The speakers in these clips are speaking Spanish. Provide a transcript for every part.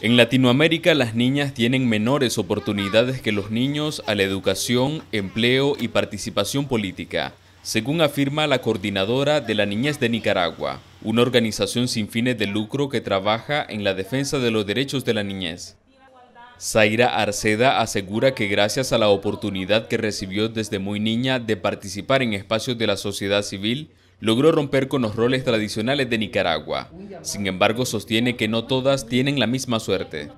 En Latinoamérica las niñas tienen menores oportunidades que los niños a la educación, empleo y participación política, según afirma la coordinadora de la Niñez de Nicaragua, una organización sin fines de lucro que trabaja en la defensa de los derechos de la niñez. Zaira Arceda asegura que gracias a la oportunidad que recibió desde muy niña de participar en espacios de la sociedad civil, logró romper con los roles tradicionales de Nicaragua. Sin embargo, sostiene que no todas tienen la misma suerte.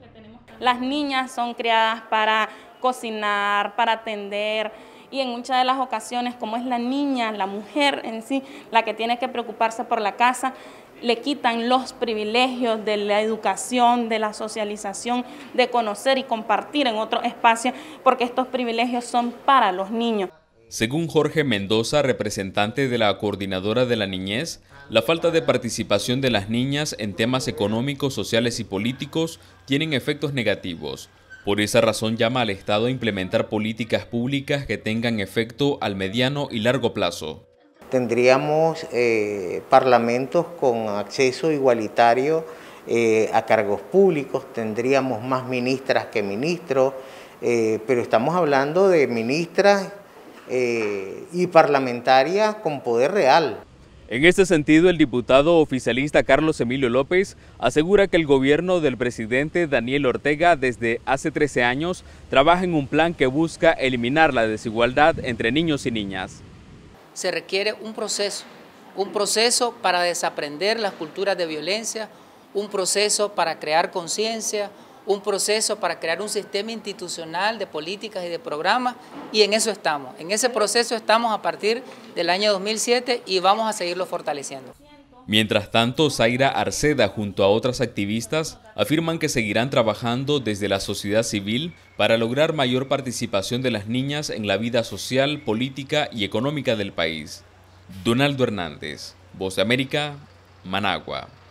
Las niñas son criadas para cocinar, para atender, y en muchas de las ocasiones, como es la niña, la mujer en sí, la que tiene que preocuparse por la casa, le quitan los privilegios de la educación, de la socialización, de conocer y compartir en otro espacio, porque estos privilegios son para los niños. Según Jorge Mendoza, representante de la Coordinadora de la Niñez, la falta de participación de las niñas en temas económicos, sociales y políticos tienen efectos negativos. Por esa razón llama al Estado a implementar políticas públicas que tengan efecto al mediano y largo plazo. Tendríamos eh, parlamentos con acceso igualitario eh, a cargos públicos, tendríamos más ministras que ministros, eh, pero estamos hablando de ministras eh, y parlamentaria con poder real. En este sentido, el diputado oficialista Carlos Emilio López asegura que el gobierno del presidente Daniel Ortega desde hace 13 años trabaja en un plan que busca eliminar la desigualdad entre niños y niñas. Se requiere un proceso, un proceso para desaprender las culturas de violencia, un proceso para crear conciencia, un proceso para crear un sistema institucional de políticas y de programas y en eso estamos. En ese proceso estamos a partir del año 2007 y vamos a seguirlo fortaleciendo. Mientras tanto, Zaira Arceda junto a otras activistas afirman que seguirán trabajando desde la sociedad civil para lograr mayor participación de las niñas en la vida social, política y económica del país. Donaldo Hernández, Voz de América, Managua.